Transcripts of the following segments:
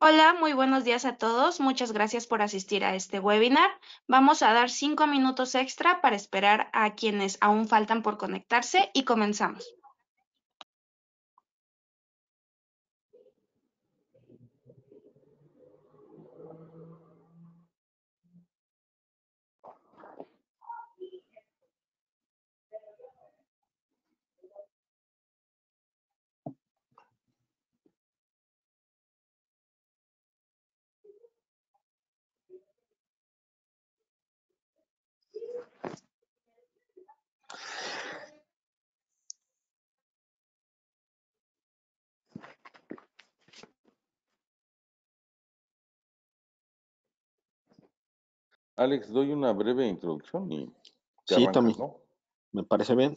Hola, muy buenos días a todos. Muchas gracias por asistir a este webinar. Vamos a dar cinco minutos extra para esperar a quienes aún faltan por conectarse y comenzamos. Alex, doy una breve introducción y. si sí, Tommy. Me parece bien.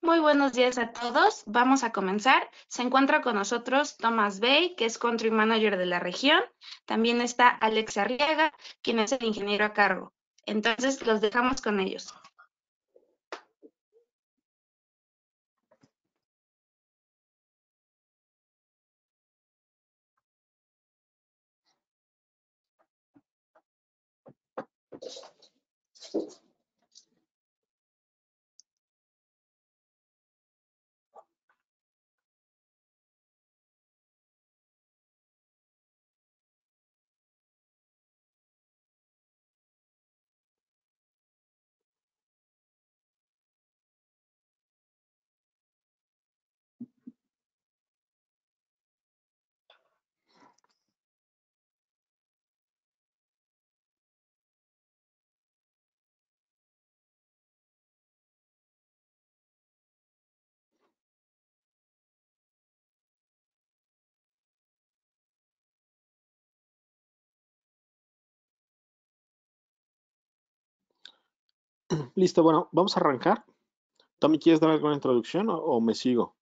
Muy buenos días a todos. Vamos a comenzar. Se encuentra con nosotros Thomas Bay, que es Country Manager de la región. También está Alex Arriaga, quien es el ingeniero a cargo. Entonces, los dejamos con ellos. Listo, bueno, vamos a arrancar. Tommy, ¿quieres dar alguna introducción o, me sigo?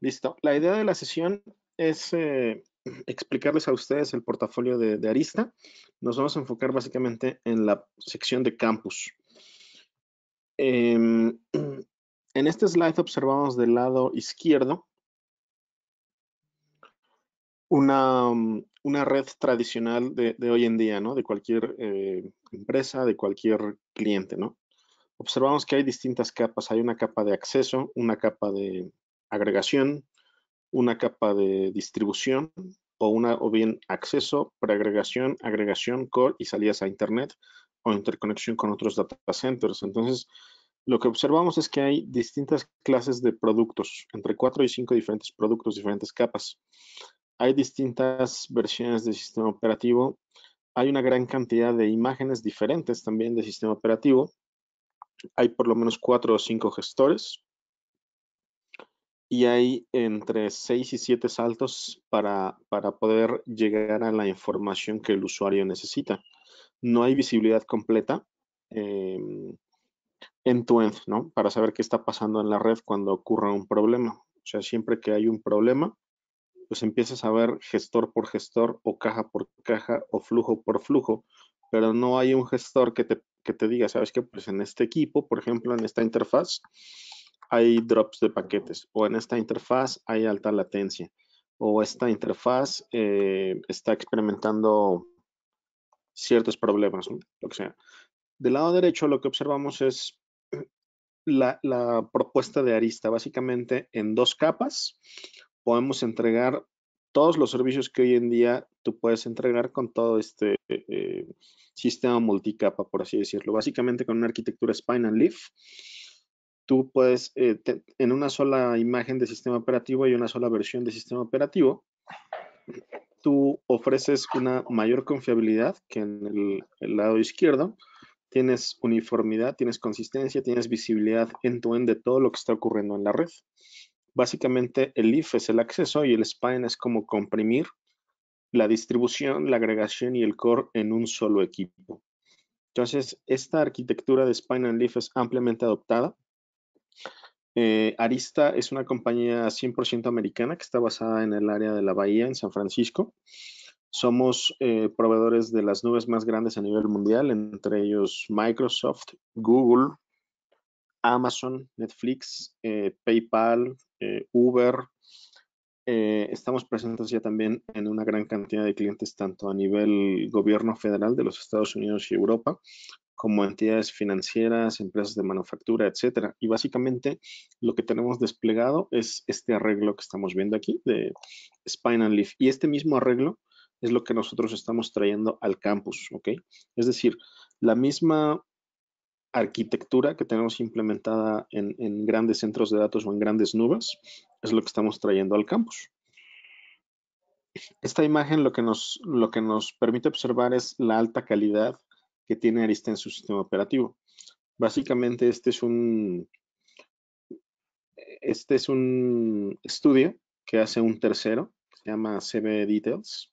Listo. La idea de la sesión es eh, explicarles a ustedes el portafolio de, Arista. Nos vamos a enfocar básicamente en la sección de campus. Em, en este slide observamos del lado izquierdo Mm, una, red tradicional de, hoy en día, ¿no? De cualquier eh, empresa, de cualquier cliente, ¿no? Observamos que hay distintas capas. Hay una capa de acceso, una capa de agregación, una capa de distribución o, una, o bien acceso, preagregación, agregación, core y salidas a Internet o interconexión con otros data centers. Entonces, lo que observamos es que hay distintas clases de productos, entre cuatro y cinco diferentes productos, diferentes capas. Hay distintas versiones de sistema operativo. Hay una gran cantidad de imágenes diferentes también de sistema operativo. Hay por lo menos cuatro o cinco gestores. Y hay entre seis y siete saltos para, poder llegar a la información que el usuario necesita. No hay visibilidad completa. Em, en tu no Para saber qué está pasando en la red cuando ocurra un problema. O sea, siempre que hay un problema, pues empiezas a ver gestor por gestor o caja por caja o flujo por flujo, pero no hay un gestor que te, que te diga, sabes que pues en este equipo, por ejemplo, en esta interfaz, hay drops de paquetes o en esta interfaz hay alta latencia o esta interfaz eh, está experimentando ciertos problemas, o lo que sea. Del lado derecho lo que observamos es la, la propuesta de Arista, básicamente en dos capas podemos entregar todos los servicios que hoy en día tú puedes entregar con todo este eh, sistema multicapa, por así decirlo. Básicamente con una arquitectura Spine and Leaf, tú puedes, eh, en una sola imagen de sistema operativo y una sola versión de sistema operativo, tú ofreces una mayor confiabilidad que en el, el lado izquierdo, tienes uniformidad, tienes consistencia, tienes visibilidad en tu end de todo lo que está ocurriendo en la red. Básicamente el if e es el acceso y el spine es como comprimir la distribución, la agregación y el core en un solo equipo. Entonces, esta arquitectura de Spine and Leaf es ampliamente adoptada. Eh, Arista es una compañía 100% americana que está basada en el área de la Bahía, en San Francisco. Somos eh, proveedores de las nubes más grandes a nivel mundial, entre ellos Microsoft, Google, Amazon, Netflix, eh, PayPal, eh, Uber. Eh, estamos presentes ya también en una gran cantidad de clientes, tanto a nivel gobierno federal de los Estados Unidos y Europa, como entidades financieras, empresas de manufactura, etcétera. Y básicamente lo que tenemos desplegado es este arreglo que estamos viendo aquí de Spine and Leaf. Y este mismo arreglo es lo que nosotros estamos trayendo al campus, ¿ok? Es decir, la misma arquitectura que tenemos implementada en, grandes centros de datos o en grandes nubes es lo que estamos trayendo al campus. Esta imagen lo que nos, lo que nos permite observar es la alta calidad que tiene Arista en su sistema operativo. Básicamente este es un, este es un estudio que hace un tercero, se llama CB Details,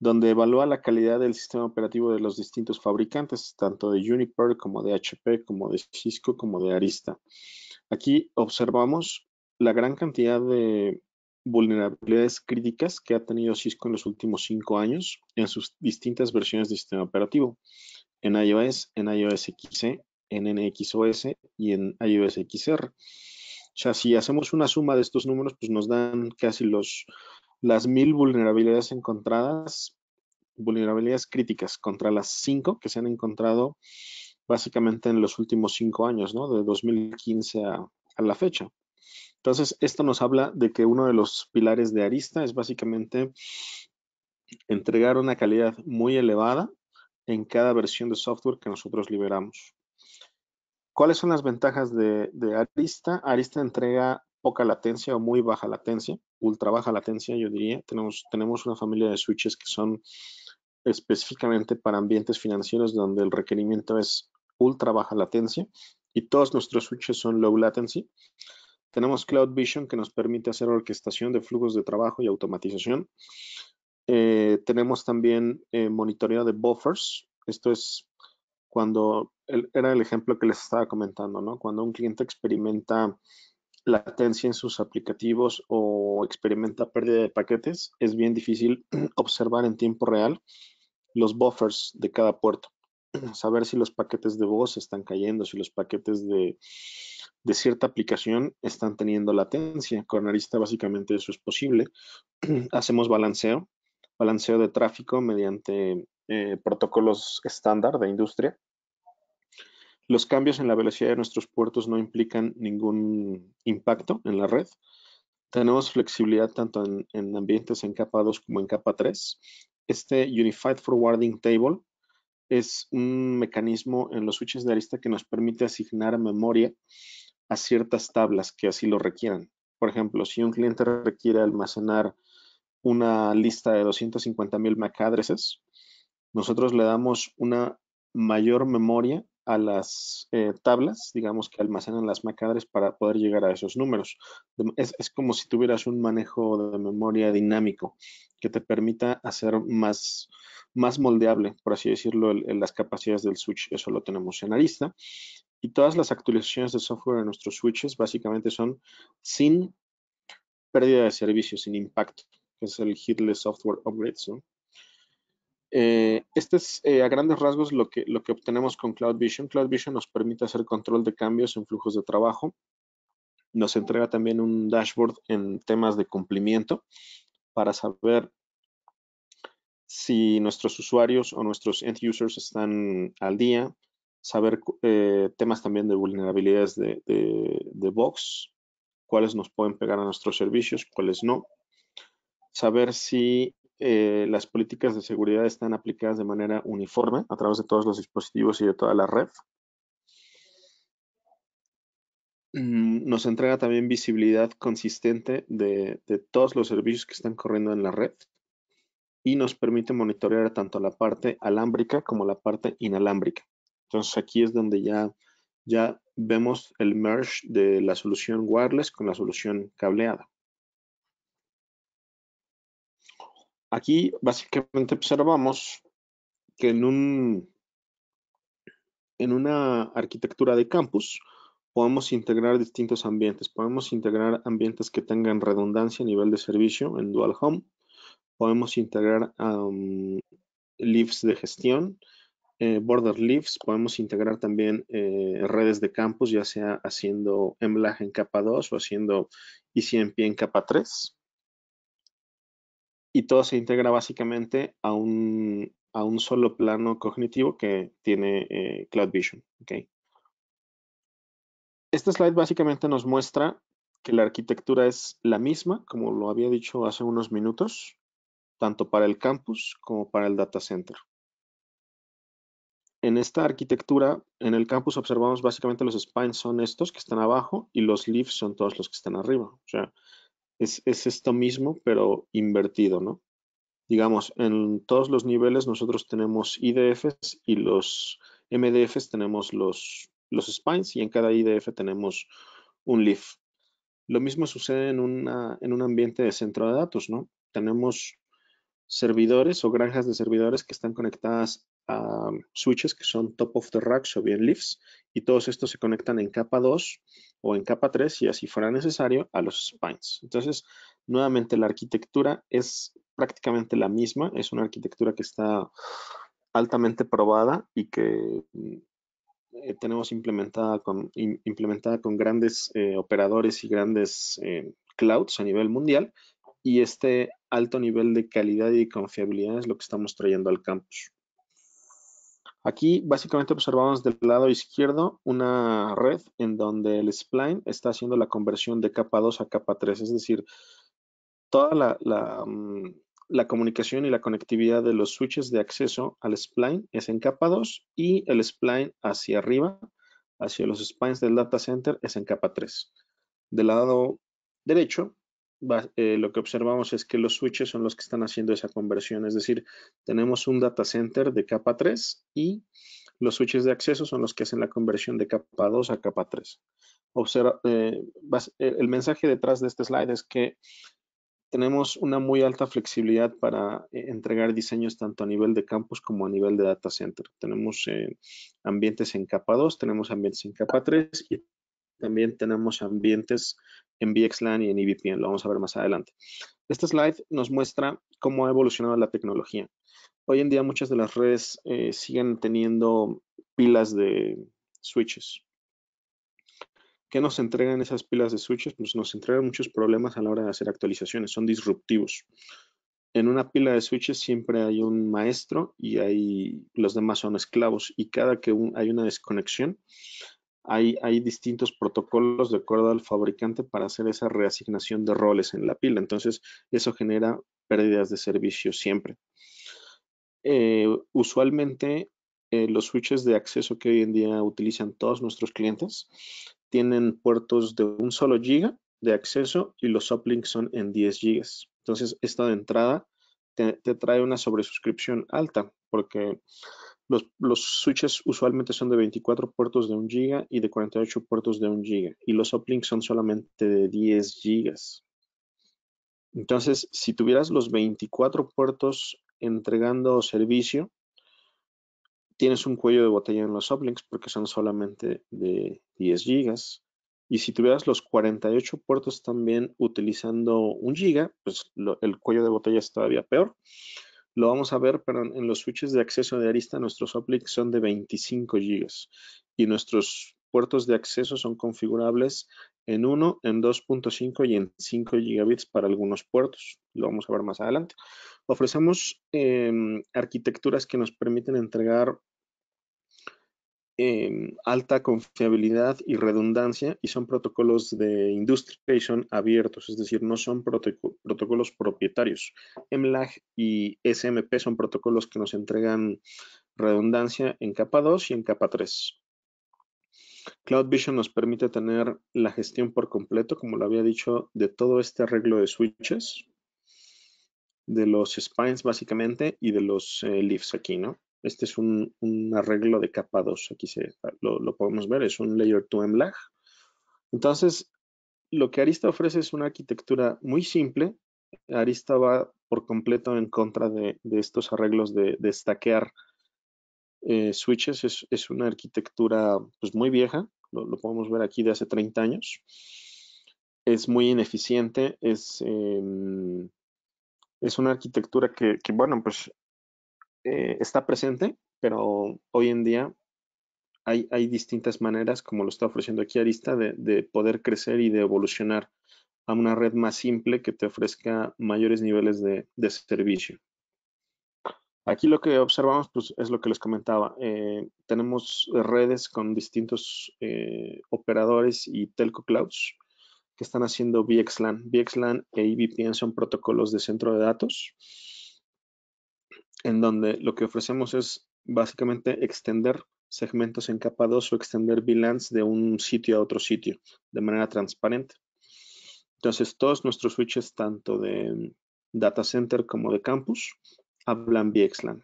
donde evalúa la calidad del sistema operativo de los distintos fabricantes, tanto de Juniper como de HP, como de Cisco, como de Arista. Aquí observamos la gran cantidad de vulnerabilidades críticas que ha tenido Cisco en los últimos cinco años en sus distintas versiones de sistema operativo, en iOS, en iOS XE, en NXOS y en iOS XR. O sea, si hacemos una suma de estos números, pues nos dan casi los las mil vulnerabilidades encontradas, vulnerabilidades críticas contra las cinco que se han encontrado básicamente en los últimos cinco años, ¿no? De 2015 a, la fecha. Entonces, esto nos habla de que uno de los pilares de Arista es básicamente entregar una calidad muy elevada en cada versión de software que nosotros liberamos. ¿Cuáles son las ventajas de Arista? Arista entrega poca latencia o muy baja latencia, ultra baja latencia, yo diría. Tenemos, tenemos una familia de switches que son específicamente para ambientes financieros donde el requerimiento es ultra baja latencia y todos nuestros switches son low latency. Tenemos Cloud Vision que nos permite hacer orquestación de flujos de trabajo y automatización. Eh, tenemos también eh, monitoreo de buffers. Esto es cuando era el ejemplo que les estaba comentando, ¿no? Cuando un cliente experimenta latencia en sus aplicativos o experimenta pérdida de paquetes, es bien difícil observar en tiempo real los buffers de cada puerto. Saber si los paquetes de voz están cayendo, si los paquetes de, cierta aplicación están teniendo latencia. Con Arista básicamente eso es posible. Hacemos balanceo, balanceo de tráfico mediante eh, protocolos estándar de industria los cambios en la velocidad de nuestros puertos no implican ningún impacto en la red. Tenemos flexibilidad tanto en, ambientes en capa 2 como en capa 3. Este Unified Forwarding Table es un mecanismo en los switches de arista que nos permite asignar memoria a ciertas tablas que así lo requieran. Por ejemplo, si un cliente requiere almacenar una lista de 250.000 MAC addresses, nosotros le damos una mayor memoria a las eh, tablas, digamos que almacenan las macadres para poder llegar a esos números. Es, como si tuvieras un manejo de memoria dinámico que te permita hacer más, más moldeable, por así decirlo, las capacidades del switch. Eso lo tenemos en Arista. Y todas las actualizaciones de software de nuestros switches básicamente son sin pérdida de servicio, sin impacto, es el Hitless Software Upgrades. ¿no? Eh, este es eh, a grandes rasgos lo que, lo que obtenemos con Cloud Vision. Cloud Vision nos permite hacer control de cambios en flujos de trabajo. Nos entrega también un dashboard en temas de cumplimiento para saber si nuestros usuarios o nuestros end users están al día, saber eh, temas también de vulnerabilidades de, de, de Box, cuáles nos pueden pegar a nuestros servicios, cuáles no, saber si eh, las políticas de seguridad están aplicadas de manera uniforme a través de todos los dispositivos y de toda la red. Mm, nos entrega también visibilidad consistente de, todos los servicios que están corriendo en la red y nos permite monitorear tanto la parte alámbrica como la parte inalámbrica. Entonces aquí es donde ya, ya vemos el merge de la solución wireless con la solución cableada. Aquí básicamente observamos pues, que en, un, en una arquitectura de campus podemos integrar distintos ambientes. Podemos integrar ambientes que tengan redundancia a nivel de servicio en Dual Home. Podemos integrar leafs de gestión, eh, border leaves. Podemos integrar también eh, redes de campus, ya sea haciendo emblaje en capa 2 o haciendo ICMP en capa 3 y todo se integra básicamente a un, a un solo plano cognitivo que tiene eh, Cloud Vision. Este slide básicamente nos muestra que la arquitectura es la misma, como lo había dicho hace unos minutos, tanto para el campus como para el data center. En esta arquitectura, en el campus observamos básicamente los spines son estos que están abajo y los leaves son todos los que están arriba. O sea, es, esto mismo, pero invertido, ¿no? Digamos, en todos los niveles nosotros tenemos IDFs y los MDFs tenemos los, los spines y en cada IDF tenemos un leaf. Lo mismo sucede en, en un ambiente de centro de datos, ¿no? Tenemos servidores o granjas de servidores que están conectadas switches que son top of the racks o bien leaves y todos estos se conectan en capa 2 o en capa 3 y así fuera necesario a los spines. Entonces, nuevamente la arquitectura es prácticamente la misma, es una arquitectura que está altamente probada y que eh, tenemos implementada con, implementada con grandes eh, operadores y grandes eh, clouds a nivel mundial y este alto nivel de calidad y confiabilidad es lo que estamos trayendo al campus. Aquí básicamente observamos del lado izquierdo una red en donde el spline está haciendo la conversión de capa 2 a capa 3, es decir, toda mm, la, comunicación y la conectividad de los switches de acceso al spline es en capa 2 y el spline hacia arriba, hacia los spines del data center, es en capa 3. Del lado derecho eh, lo que observamos es que los switches son los que están haciendo esa conversión, es decir, tenemos un data center de capa 3 y los switches de acceso son los que hacen la conversión de capa 2 a capa 3. Eh, eh, el mensaje detrás de este slide es que tenemos una muy alta flexibilidad para entregar diseños tanto a nivel de campus como a nivel de data center. Tenemos ambientes en capa 2, tenemos ambientes en capa 3 y también tenemos ambientes en VXLAN y en EVPN. Lo vamos a ver más adelante. Este slide nos muestra cómo ha evolucionado la tecnología. Hoy en día muchas de las redes eh, siguen teniendo pilas de switches. ¿Qué nos entregan esas pilas de switches? Pues nos entregan muchos problemas a la hora de hacer actualizaciones, son disruptivos. En una pila de switches siempre hay un maestro y hay, los demás son esclavos y cada que hay una desconexión hay, distintos protocolos de acuerdo al fabricante para hacer esa reasignación de roles en la pila. Entonces, eso genera pérdidas de servicio siempre. Eh, usualmente, eh, los switches de acceso que hoy en día utilizan todos nuestros clientes tienen puertos de un solo giga de acceso y los uplinks son en 10 gigas. Entonces, esta de entrada te, trae una sobresuscripción alta porque los, switches usualmente son de 24 puertos de 1 giga y de 48 puertos de 1 giga. Y los uplinks son solamente de 10 gigas. Entonces, si tuvieras los 24 puertos entregando servicio, tienes un cuello de botella en los uplinks porque son solamente de 10 gigas. Y si tuvieras los 48 puertos también utilizando 1 giga, pues el cuello de botella es todavía peor lo vamos a ver, pero en los switches de acceso de arista nuestros OPLIC son de 25 GB y nuestros puertos de acceso son configurables en 1, en 2.5 y en 5 gigabits para algunos puertos. Lo vamos a ver más adelante. Ofrecemos em, arquitecturas que nos permiten entregar Em, alta confiabilidad y redundancia y son protocolos de son abiertos, es decir, no son protocolos propietarios. MLAG y SMP son protocolos que nos entregan redundancia en capa 2 y en capa 3. Cloud Vision nos permite tener la gestión por completo, como lo había dicho, de todo este arreglo de switches, de los spines básicamente y de los eh, leafs aquí, ¿no? Este es un, arreglo de capa 2. Aquí se, ah, lo, podemos ver, es un Layer 2 en lag. Entonces, lo que Arista ofrece es una arquitectura muy simple. Arista va por completo en contra de, estos arreglos de, de stackear eh, switches. Es, una arquitectura pues, muy vieja, lo, podemos ver aquí de hace 30 años. Es muy ineficiente, es, em, es una arquitectura que, bueno, pues eh, está presente, pero hoy en día hay, hay, distintas maneras, como lo está ofreciendo aquí Arista, de, poder crecer y de evolucionar a una red más simple que te ofrezca mayores niveles de, servicio. Aquí lo que observamos pues, es lo que les comentaba. Eh, tenemos redes con distintos eh, operadores y telco clouds que están haciendo VXLAN. VXLAN e vpn son protocolos de centro de datos en donde lo que ofrecemos es básicamente extender segmentos en capa 2 o extender VLANs de un sitio a otro sitio de manera transparente. Entonces, todos nuestros switches, tanto de data center como de campus, hablan VXLAN.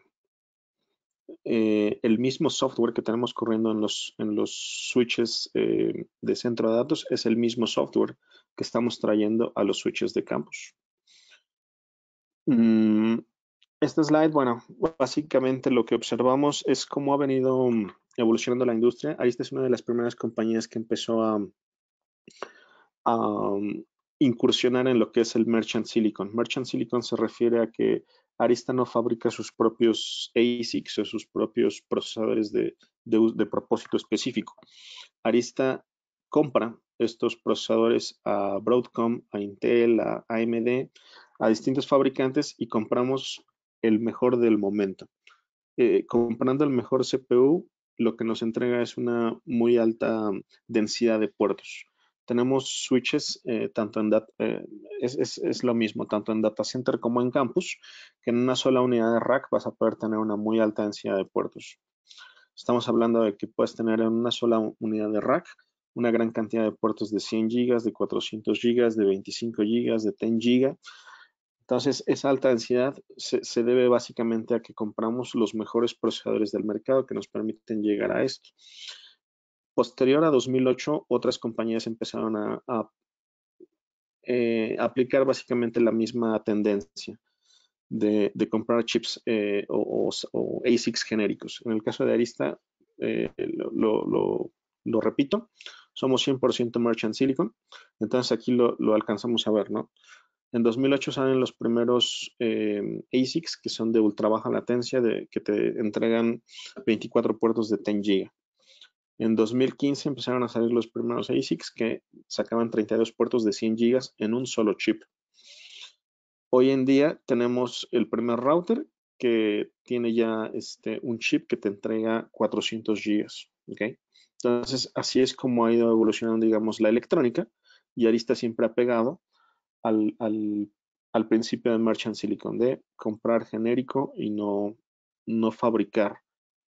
Eh, el mismo software que tenemos corriendo en los, en los switches eh, de centro de datos es el mismo software que estamos trayendo a los switches de campus. Mm, este slide, bueno, básicamente lo que observamos es cómo ha venido mm, evolucionando la industria. Arista es una de las primeras compañías que empezó a, mm, incursionar en lo que es el merchant silicon. Merchant silicon se refiere a que Arista no fabrica sus propios ASICs o sus propios procesadores de, de propósito específico. Arista compra estos procesadores a Broadcom, a Intel, a AMD, a distintos fabricantes y compramos el mejor del momento. Eh, comprando el mejor CPU, lo que nos entrega es una muy alta densidad de puertos. Tenemos switches, eh, tanto en eh, es, lo mismo, tanto en data center como en campus, que en una sola unidad de rack vas a poder tener una muy alta densidad de puertos. Estamos hablando de que puedes tener en una sola unidad de rack una gran cantidad de puertos de 100 gigas, de 400 gigas, de 25 gigas, de 10 gigas entonces, esa alta densidad se, debe básicamente a que compramos los mejores procesadores del mercado que nos permiten llegar a esto. Posterior a 2008, otras compañías empezaron a, eh, aplicar básicamente la misma tendencia de, comprar chips eh, o, ASICs genéricos. En el caso de Arista, eh, lo, repito, somos 100% merchant silicon, entonces aquí lo alcanzamos a ver, ¿no? En 2008 salen los primeros em, ASICs, que son de ultra baja latencia, que te entregan 24 puertos de 10 GB. En 2015 empezaron a salir los primeros ASICs que sacaban 32 puertos de 100 GB en un solo chip. Hoy en día tenemos el primer router que tiene ya este, un chip que te entrega 400 GB. ¿okay? Entonces, así es como ha ido evolucionando, digamos, la electrónica y Arista siempre ha pegado al, principio de Merchant Silicon de comprar genérico y no, no fabricar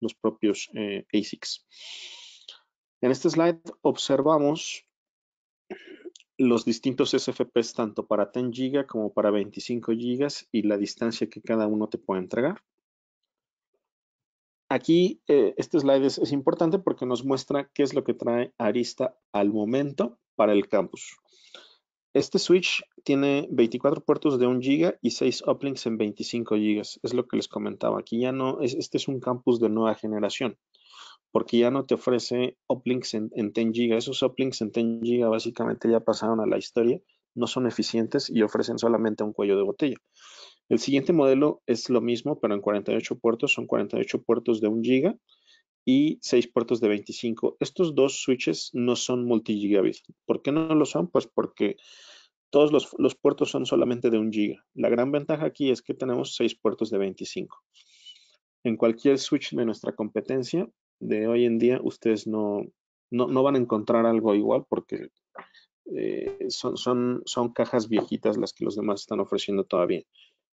los propios eh, ASICs. En este slide observamos los distintos SFPs tanto para 10 GB como para 25 GB y la distancia que cada uno te puede entregar. Aquí eh, este slide es, importante porque nos muestra qué es lo que trae Arista al momento para el campus. Este switch tiene 24 puertos de 1 GB y 6 uplinks en 25 GB. Es lo que les comentaba. Aquí ya no, este es un campus de nueva generación, porque ya no te ofrece uplinks en, 10 GB. Esos uplinks en 10 GB básicamente ya pasaron a la historia, no son eficientes y ofrecen solamente un cuello de botella. El siguiente modelo es lo mismo, pero en 48 puertos, son 48 puertos de 1 GB y seis puertos de 25. Estos dos switches no son multi ¿Por qué no lo son? Pues porque todos los, puertos son solamente de un giga. La gran ventaja aquí es que tenemos seis puertos de 25. En cualquier switch de nuestra competencia de hoy en día, ustedes no, no, van a encontrar algo igual porque eh, son, son, son cajas viejitas las que los demás están ofreciendo todavía.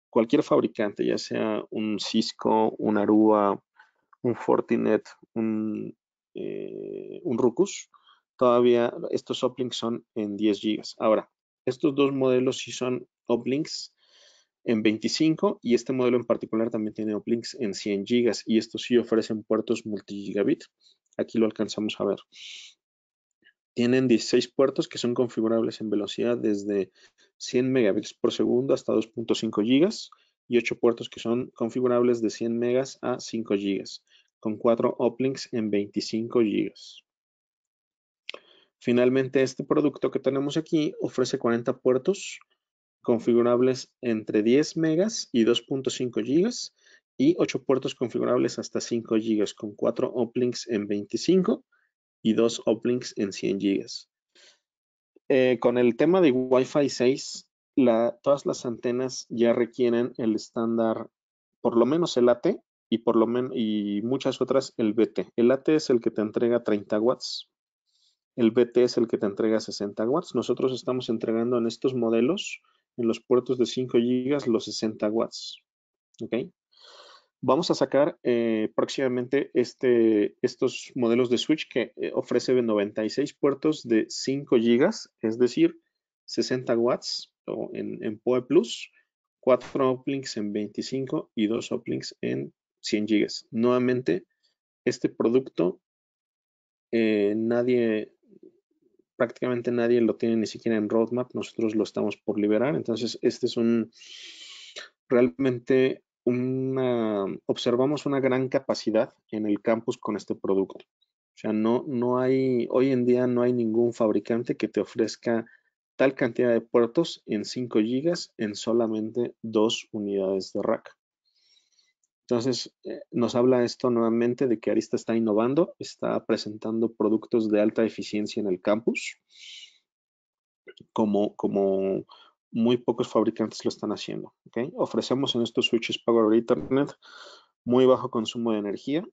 Cualquier fabricante, ya sea un Cisco, un Aruba, un Fortinet, un, eh, un Rucus, todavía estos uplinks son en 10 GB. Ahora, estos dos modelos sí son uplinks en 25 y este modelo en particular también tiene uplinks en 100 GB y estos sí ofrecen puertos multigigabit. Aquí lo alcanzamos a ver. Tienen 16 puertos que son configurables en velocidad desde 100 megabits por segundo hasta 2.5 gigas y 8 puertos que son configurables de 100 megas a 5 gigas, con 4 uplinks en 25 gigas. Finalmente, este producto que tenemos aquí ofrece 40 puertos configurables entre 10 megas y 2.5 gigas y 8 puertos configurables hasta 5 gigas con 4 uplinks en 25 y 2 uplinks en 100 gigas. Eh, con el tema de Wi-Fi 6 todas las antenas ya requieren el estándar, por lo menos el AT y, por lo y muchas otras el BT. El AT es el que te entrega 30 watts, el BT es el que te entrega 60 watts. Nosotros estamos entregando en estos modelos, en los puertos de 5 gigas, los 60 watts. Vamos a sacar eh, próximamente este, estos modelos de switch que eh, ofrece 96 puertos de 5 gigas, es decir, 60 watts en, POE Plus, cuatro uplinks en 25 y 2 uplinks en 100 gigas. Nuevamente, este producto eh, nadie, prácticamente nadie lo tiene ni siquiera en roadmap, nosotros lo estamos por liberar, entonces este es un, realmente una, observamos una gran capacidad en el campus con este producto. O sea, no, no hay, hoy en día no hay ningún fabricante que te ofrezca tal cantidad de puertos en 5 GB en solamente dos unidades de rack. Entonces, eh, nos habla esto nuevamente de que Arista está innovando, está presentando productos de alta eficiencia en el campus, como, como muy pocos fabricantes lo están haciendo. Ofrecemos en estos switches Power Ethernet muy bajo consumo de energía,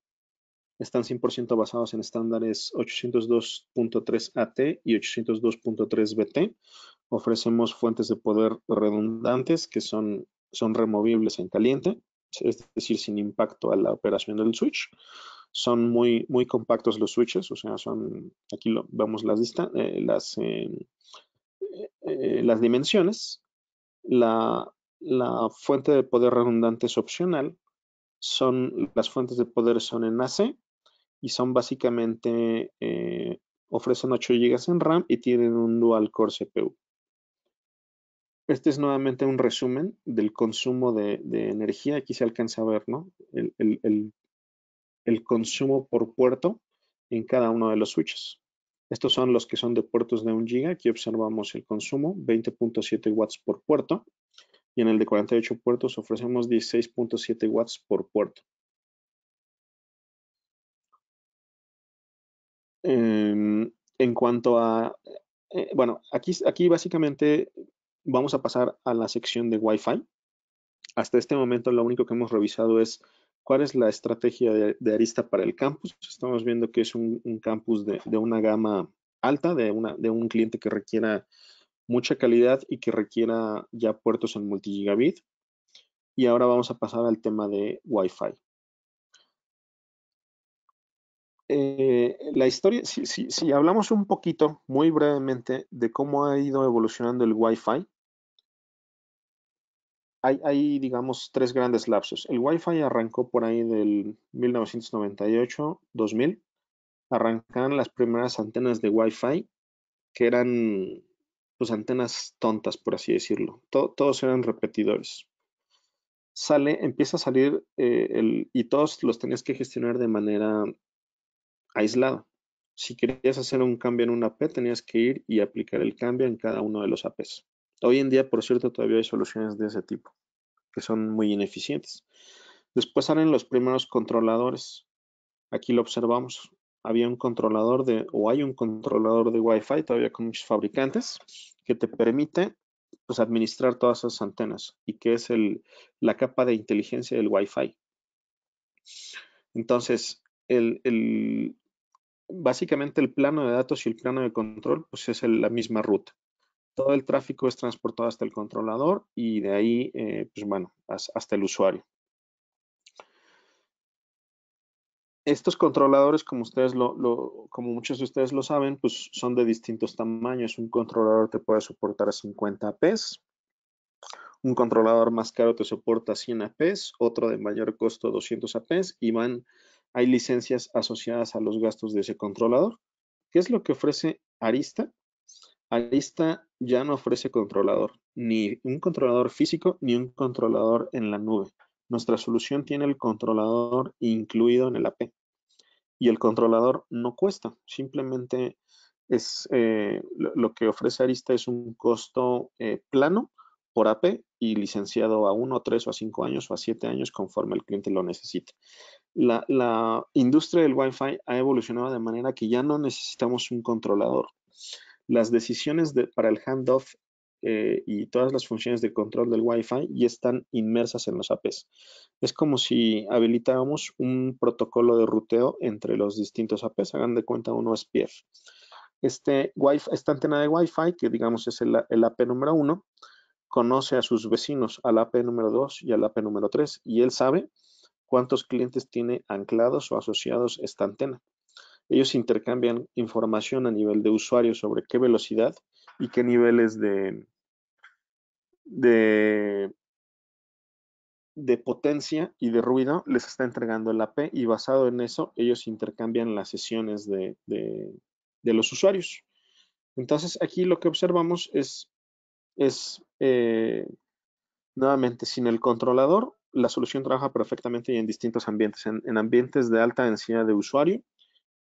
están 100% basados en estándares 802.3 AT y 802.3 BT. Ofrecemos fuentes de poder redundantes que son, son removibles en caliente, es decir, sin impacto a la operación del switch. Son muy, muy compactos los switches, o sea, son, aquí vemos las, eh, las, eh, eh, las dimensiones. La, la fuente de poder redundante es opcional, son las fuentes de poder son en AC y son básicamente, eh, ofrecen 8 GB en RAM y tienen un dual core CPU. Este es nuevamente un resumen del consumo de, energía. Aquí se alcanza a ver ¿no? el, el consumo por puerto en cada uno de los switches. Estos son los que son de puertos de 1 GB. Aquí observamos el consumo, 20.7 watts por puerto. Y en el de 48 puertos ofrecemos 16.7 watts por puerto. Em, en cuanto a, eh, bueno, aquí, aquí básicamente vamos a pasar a la sección de Wi-Fi. Hasta este momento lo único que hemos revisado es cuál es la estrategia de, Arista para el campus. Estamos viendo que es un, campus de, una gama alta, de, una, de un cliente que requiera mucha calidad y que requiera ya puertos en multigigabit. Y ahora vamos a pasar al tema de Wi-Fi. Eh, la historia, si, hablamos un poquito, muy brevemente, de cómo ha ido evolucionando el Wi-Fi, hay, digamos, tres grandes lapsos. El Wi-Fi arrancó por ahí del 1998-2000. Arrancaron las primeras antenas de Wi-Fi, que eran pues antenas tontas, por así decirlo. todos eran repetidores sale, empieza a salir eh, el, y todos los tenías que gestionar de manera aislado. Si querías hacer un cambio en un AP, tenías que ir y aplicar el cambio en cada uno de los APs. Hoy en día, por cierto, todavía hay soluciones de ese tipo, que son muy ineficientes. Después salen los primeros controladores. Aquí lo observamos. Había un controlador de, o hay un controlador de Wi-Fi todavía con muchos fabricantes, que te permite pues, administrar todas esas antenas y que es la capa de inteligencia del Wi-Fi. Entonces, el, básicamente el plano de datos y el plano de control, pues es la misma ruta. Todo el tráfico es transportado hasta el controlador y de ahí, eh, pues bueno, hasta el usuario. Estos controladores, como ustedes lo, como muchos de ustedes lo saben, pues son de distintos tamaños. Un controlador te puede soportar 50 APs, un controlador más caro te soporta 100 APs, otro de mayor costo 200 APs y van hay licencias asociadas a los gastos de ese controlador. ¿Qué es lo que ofrece Arista? Arista ya no ofrece controlador, ni un controlador físico ni un controlador en la nube. Nuestra solución tiene el controlador incluido en el AP. Y el controlador no cuesta, simplemente es eh, lo que ofrece Arista es un costo eh, plano por AP y licenciado a 1, 3 o 5 años o a 7 años conforme el cliente lo necesite. La, industria del Wi-Fi ha evolucionado de manera que ya no necesitamos un controlador. Las decisiones para el handoff eh, y todas las funciones de control del Wi-Fi ya están inmersas en los APs. Es como si habilitáramos un protocolo de ruteo entre los distintos APs. Hagan de cuenta uno es PF. E este esta antena de Wi-Fi, que digamos es el, el AP número 1, conoce a sus vecinos, al AP número 2 y al AP número 3, y él sabe cuántos clientes tiene anclados o asociados esta antena. Ellos intercambian información a nivel de usuario sobre qué velocidad y qué niveles de, de, potencia y de ruido les está entregando el AP y basado en eso ellos intercambian las sesiones de, de los usuarios. Entonces aquí lo que observamos es es eh, nuevamente sin el controlador, la solución trabaja perfectamente y en distintos ambientes, en, ambientes de alta densidad de usuario,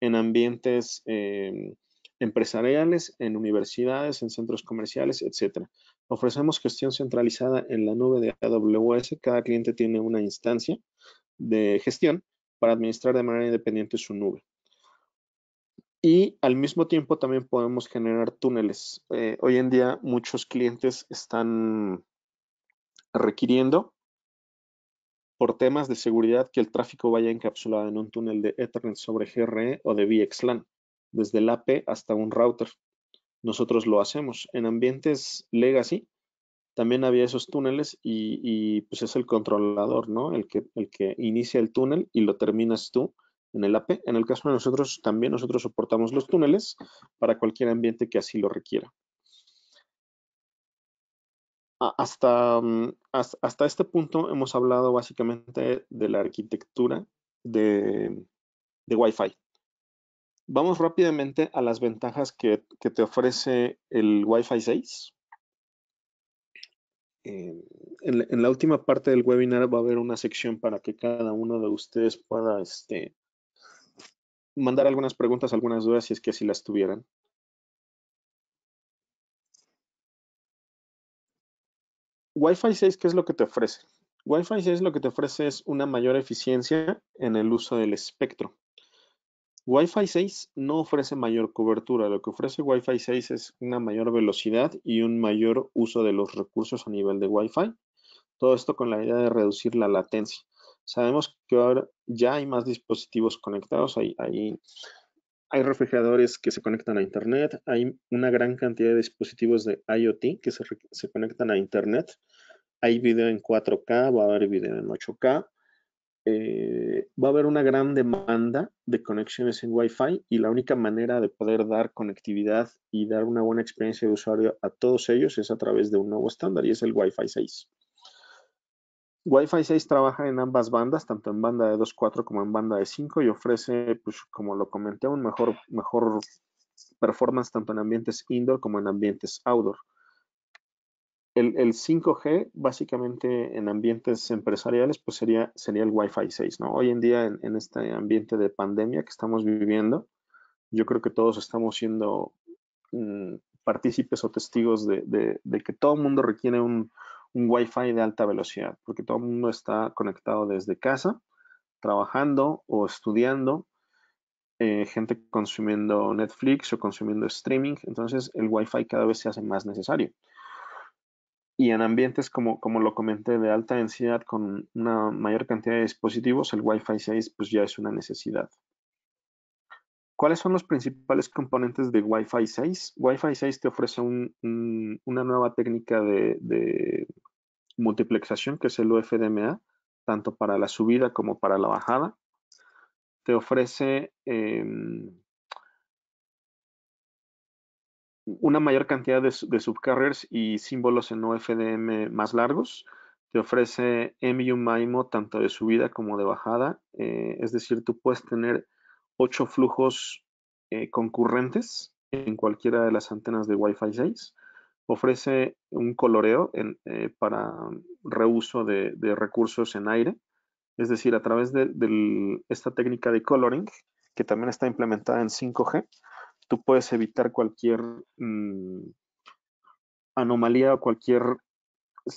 en ambientes em, empresariales, en universidades, en centros comerciales, etc. Ofrecemos gestión centralizada en la nube de AWS. Cada cliente tiene una instancia de gestión para administrar de manera independiente su nube. Y al mismo tiempo también podemos generar túneles. Eh, hoy en día muchos clientes están requiriendo por temas de seguridad que el tráfico vaya encapsulado en un túnel de Ethernet sobre GRE o de VXLAN, desde el AP hasta un router. Nosotros lo hacemos. En ambientes legacy también había esos túneles y, y pues es el controlador, ¿no? El que, el que inicia el túnel y lo terminas tú en el AP. En el caso de nosotros, también nosotros soportamos los túneles para cualquier ambiente que así lo requiera. Hasta, mm, hasta este punto hemos hablado básicamente de la arquitectura de, de Wi-Fi. Vamos rápidamente a las ventajas que, te ofrece el Wi-Fi 6. en, en, la última parte del webinar va a haber una sección para que cada uno de ustedes pueda este, mandar algunas preguntas, algunas dudas, si es que así las tuvieran. Wi-Fi 6, ¿qué es lo que te ofrece? Wi-Fi 6 lo que te ofrece es una mayor eficiencia en el uso del espectro. Wi-Fi 6 no ofrece mayor cobertura, lo que ofrece Wi-Fi 6 es una mayor velocidad y un mayor uso de los recursos a nivel de Wi-Fi. Todo esto con la idea de reducir la latencia. Sabemos que ahora ya hay más dispositivos conectados, hay, hay, refrigeradores que se conectan a Internet, hay una gran cantidad de dispositivos de IoT que se, conectan a Internet, hay video en 4K, va a haber video en 8K, eh, va a haber una gran demanda de conexiones en Wi-Fi y la única manera de poder dar conectividad y dar una buena experiencia de usuario a todos ellos es a través de un nuevo estándar y es el Wi-Fi 6. Wi-Fi 6 trabaja en ambas bandas, tanto en banda de 2.4 como en banda de 5 y ofrece, pues, como lo comenté, un mejor, mejor performance tanto en ambientes indoor como en ambientes outdoor. El, 5G, básicamente en ambientes empresariales, pues sería, sería el Wi-Fi 6, ¿no? Hoy en día, en, este ambiente de pandemia que estamos viviendo, yo creo que todos estamos siendo mm, partícipes o testigos de, de que todo el mundo requiere un, un Wi-Fi de alta velocidad, porque todo el mundo está conectado desde casa, trabajando o estudiando, eh, gente consumiendo Netflix o consumiendo streaming, entonces el Wi-Fi cada vez se hace más necesario. Y en ambientes, como, como lo comenté, de alta densidad con una mayor cantidad de dispositivos, el Wi-Fi 6 pues ya es una necesidad. ¿Cuáles son los principales componentes de Wi-Fi 6? Wi-Fi 6 te ofrece una nueva técnica de, multiplexación, que es el UFDMA, tanto para la subida como para la bajada. Te ofrece em, una mayor cantidad de, subcarriers y símbolos en UFDM más largos. Te ofrece MU MIMO tanto de subida como de bajada. Eh, es decir, tú puedes tener ocho flujos eh, concurrentes en cualquiera de las antenas de Wi-Fi 6. Ofrece un coloreo eh, para reuso de, recursos en aire, es decir, a través de, esta técnica de coloring, que también está implementada en 5G, tú puedes evitar cualquier mm, anomalía o cualquier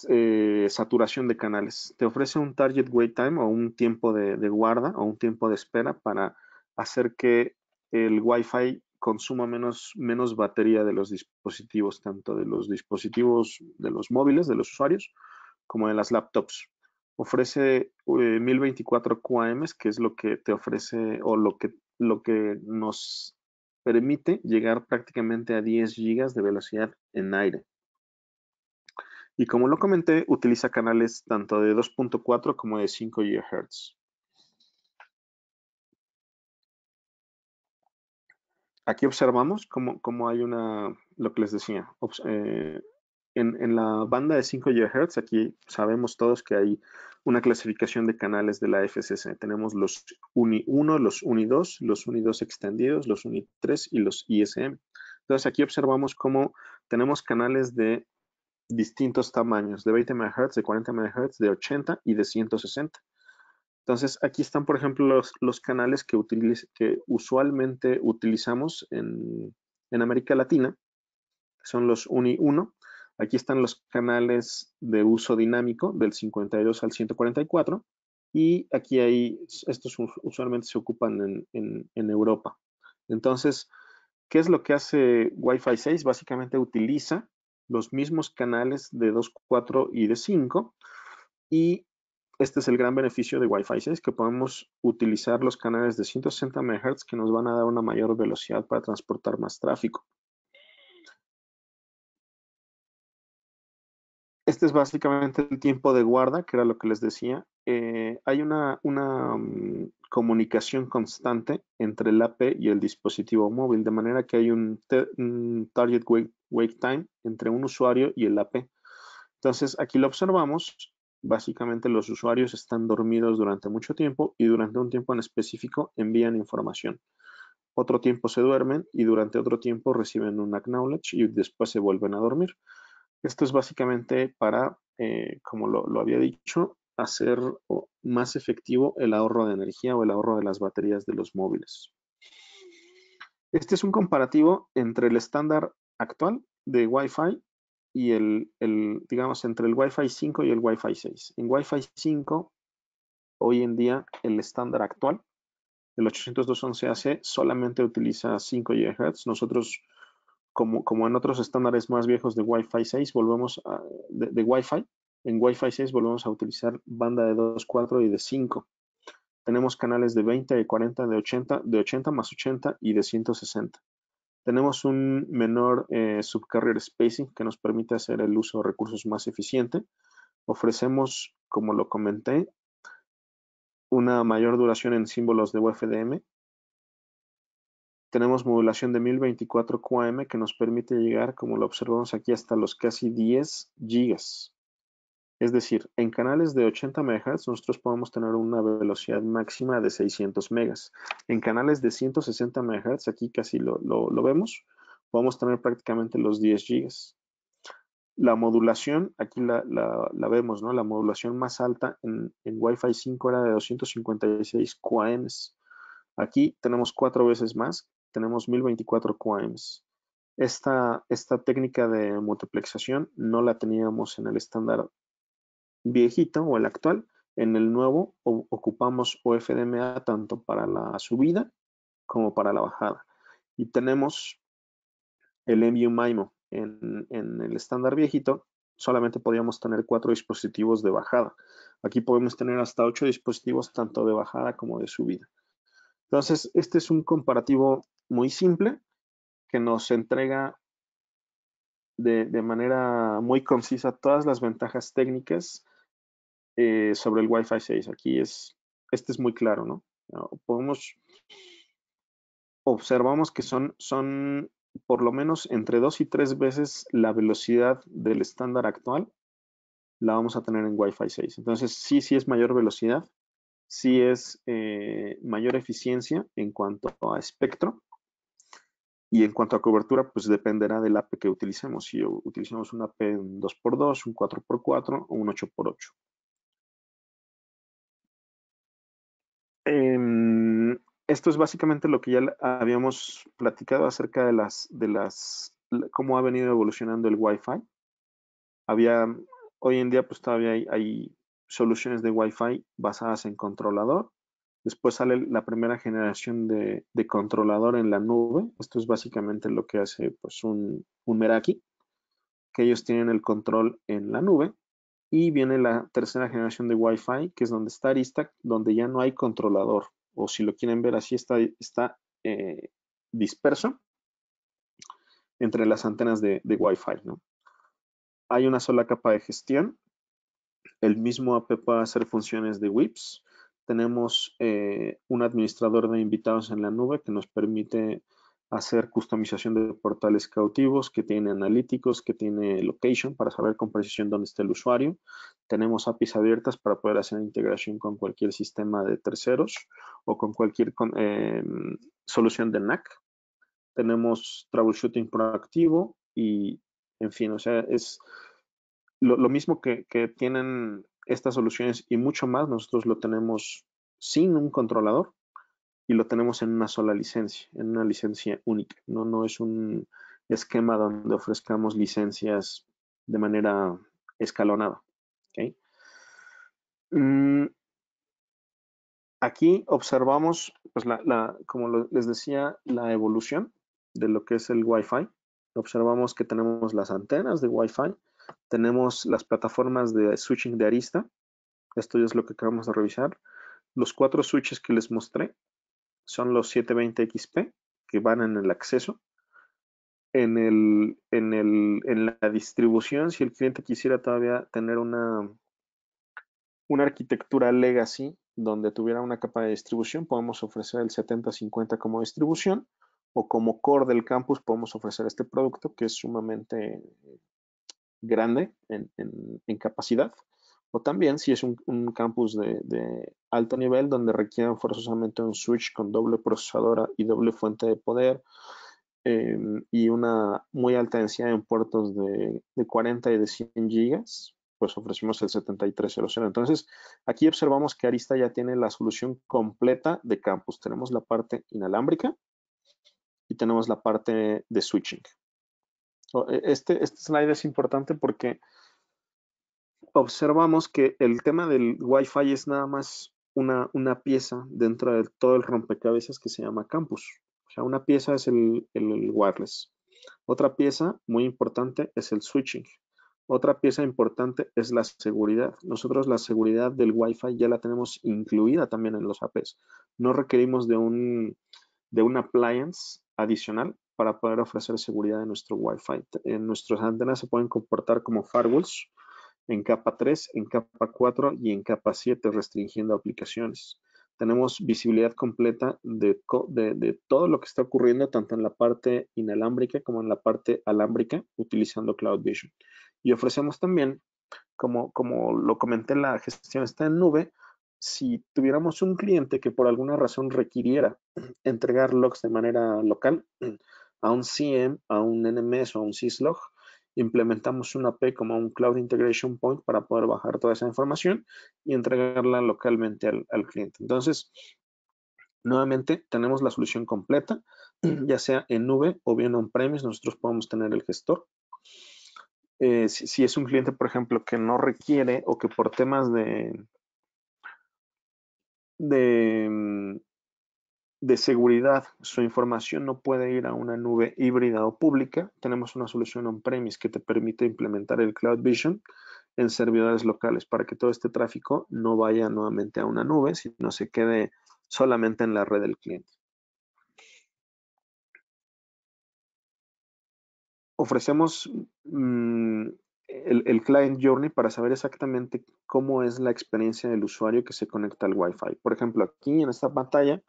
eh, saturación de canales. Te ofrece un target wait time o un tiempo de, guarda o un tiempo de espera para hacer que el Wi-Fi consuma menos, menos batería de los dispositivos, tanto de los dispositivos de los móviles, de los usuarios, como de las laptops. Ofrece 1024 eh, QAMs, que es lo que te ofrece o lo que, lo que nos permite llegar prácticamente a 10 GB de velocidad en aire. Y como lo comenté, utiliza canales tanto de 2.4 como de 5 GHz. aquí observamos cómo, hay una, lo que les decía, eh, en, la banda de 5 GHz, aquí sabemos todos que hay una clasificación de canales de la FCC. Tenemos los UNI 1, los UNI 2, los UNI 2 extendidos, los UNI 3 y los ISM. Entonces aquí observamos cómo tenemos canales de distintos tamaños, de 20 MHz, de 40 MHz, de 80 y de 160. Entonces, aquí están, por ejemplo, los, canales que, usualmente utilizamos en, América Latina, son los UNI 1. Aquí están los canales de uso dinámico del 52 al 144. Y aquí hay, estos usualmente se ocupan en, Europa. Entonces, ¿qué es lo que hace Wi-Fi 6? Básicamente utiliza los mismos canales de 2, 4 y de 5 y este es el gran beneficio de Wi-Fi 6, que podemos utilizar los canales de 160 MHz que nos van a dar una mayor velocidad para transportar más tráfico. Este es básicamente el tiempo de guarda, que era lo que les decía. Eh, hay una, mm, comunicación constante entre el AP y el dispositivo móvil, de manera que hay un, target wake, wake time entre un usuario y el AP. Entonces, aquí lo observamos básicamente los usuarios están dormidos durante mucho tiempo y durante un tiempo en específico envían información. Otro tiempo se duermen y durante otro tiempo reciben un acknowledge y después se vuelven a dormir. Esto es básicamente para, eh, como lo, lo había dicho, hacer más efectivo el ahorro de energía o el ahorro de las baterías de los móviles. Este es un comparativo entre el estándar actual de Wi-Fi y el, el, digamos, entre el Wi-Fi 5 y el Wi-Fi 6. En Wi-Fi 5, hoy en día, el estándar actual, el 802.11ac, solamente utiliza 5 GHz. Nosotros, como, como en otros estándares más viejos de Wi-Fi 6, volvemos a, de, Wi-Fi, en Wi-Fi 6 volvemos a utilizar banda de 2.4 y de 5. Tenemos canales de 20, de 40, de 80, de 80 más 80 y de 160. Tenemos un menor eh, subcarrier spacing que nos permite hacer el uso de recursos más eficiente. Ofrecemos, como lo comenté, una mayor duración en símbolos de UFDM. Tenemos modulación de 1024 QAM que nos permite llegar, como lo observamos aquí, hasta los casi 10 gigas. Es decir, en canales de 80 MHz nosotros podemos tener una velocidad máxima de 600 megas. En canales de 160 MHz, aquí casi lo, vemos, podemos tener prácticamente los 10 gigas. La modulación, aquí la, vemos, ¿no? La modulación más alta en, Wi-Fi 5 era de 256 QAMs. Aquí tenemos cuatro veces más, tenemos 1024 QAMs. esta técnica de multiplexación no la teníamos en el estándar viejito o el actual, en el nuevo ocupamos OFDMA tanto para la subida como para la bajada. Y tenemos el MU MIMO. En, el estándar viejito solamente podíamos tener cuatro dispositivos de bajada. Aquí podemos tener hasta ocho dispositivos tanto de bajada como de subida. Entonces, este es un comparativo muy simple que nos entrega de, de manera muy concisa todas las ventajas técnicas eh, sobre el Wi-Fi 6. Aquí es, este es muy claro, ¿no? Ah, podemos, observamos que son, son por lo menos entre dos y tres veces la velocidad del estándar actual la vamos a tener en Wi-Fi 6. Entonces, sí, sí es mayor velocidad, sí es eh, mayor eficiencia en cuanto a espectro y en cuanto a cobertura, pues dependerá del AP que utilicemos. Si utilizamos un AP en 2x2, un 4x4 o un 8x8. Em, esto es básicamente lo que ya habíamos platicado acerca de las, de las, cómo ha venido evolucionando el Wi-Fi. Había, hoy en día, pues todavía hay, soluciones de Wi-Fi basadas en controlador. Después sale la primera generación de, controlador en la nube. Esto es básicamente lo que hace pues, un, un Meraki, que ellos tienen el control en la nube. Y viene la tercera generación de Wi-Fi, que es donde está Arista, donde ya no hay controlador, o si lo quieren ver así, está, está eh, disperso entre las antenas de, Wi-Fi. ¿no? Hay una sola capa de gestión. El mismo AP puede hacer funciones de WIPs. Tenemos eh, un administrador de invitados en la nube que nos permite hacer customización de portales cautivos, que tiene analíticos, que tiene location para saber con precisión dónde está el usuario. Tenemos APIs abiertas para poder hacer integración con cualquier sistema de terceros o con cualquier eh, solución de NAC. Tenemos troubleshooting proactivo y, en fin, o sea, es lo, mismo que, que tienen estas soluciones y mucho más. Nosotros lo tenemos sin un controlador, y lo tenemos en una sola licencia, en una licencia única. No, no es un esquema donde ofrezcamos licencias de manera escalonada. Mm, aquí observamos, pues la, como les decía, la evolución de lo que es el Wi-Fi. Observamos que tenemos las antenas de Wi-Fi, tenemos las plataformas de switching de arista, esto es lo que acabamos de revisar, los cuatro switches que les mostré son los 720XP que van en el acceso. En, la distribución, si el cliente quisiera todavía tener una, arquitectura legacy donde tuviera una capa de distribución, podemos ofrecer el 7050 como distribución o como core del campus podemos ofrecer este producto que es sumamente grande en capacidad o también si es un, campus de, alto nivel donde requieran forzosamente un switch con doble procesadora y doble fuente de poder em, y una muy alta densidad en puertos de, 40 y de 100 gigas, pues ofrecimos el 7300. Entonces, aquí observamos que Arista ya tiene la solución completa de campus. Tenemos la parte inalámbrica y tenemos la parte de switching. E, este, este slide es importante porque observamos que el tema del Wi-Fi es nada más una, pieza dentro de todo el rompecabezas que se llama campus. O sea, una pieza es el, wireless. Otra pieza muy importante es el switching. Otra pieza importante es la seguridad. Nosotros la seguridad del Wi-Fi ya la tenemos incluida también en los APs. No requerimos de un, de appliance adicional para poder ofrecer seguridad en nuestro Wi-Fi. En nuestras antenas se pueden comportar como firewalls en capa 3, en capa 4 y en capa 7, restringiendo aplicaciones. Tenemos visibilidad completa de, todo lo que está ocurriendo, tanto en la parte inalámbrica como en la parte alámbrica, utilizando Cloud Vision. Y ofrecemos también, como, como lo comenté, la gestión está en nube. Si tuviéramos un cliente que por alguna razón requiriera entregar logs de manera local a un CM, a un NMS o a un syslog, implementamos una P como un Cloud Integration Point para poder bajar toda esa información y entregarla localmente al, cliente. Entonces, nuevamente, tenemos la solución completa, ya sea en nube o bien on-premise, nosotros podemos tener el gestor. Eh, si, es un cliente, por ejemplo, que no requiere o que por temas de mm, de seguridad, su información no puede ir a una nube híbrida o pública. Tenemos una solución on-premise que te permite implementar el Cloud Vision en servidores locales para que todo este tráfico no vaya nuevamente a una nube, sino se quede solamente en la red del cliente. Ofrecemos mm, el, el, Client Journey para saber exactamente cómo es la experiencia del usuario que se conecta al Wi-Fi. Por ejemplo, aquí en esta pantalla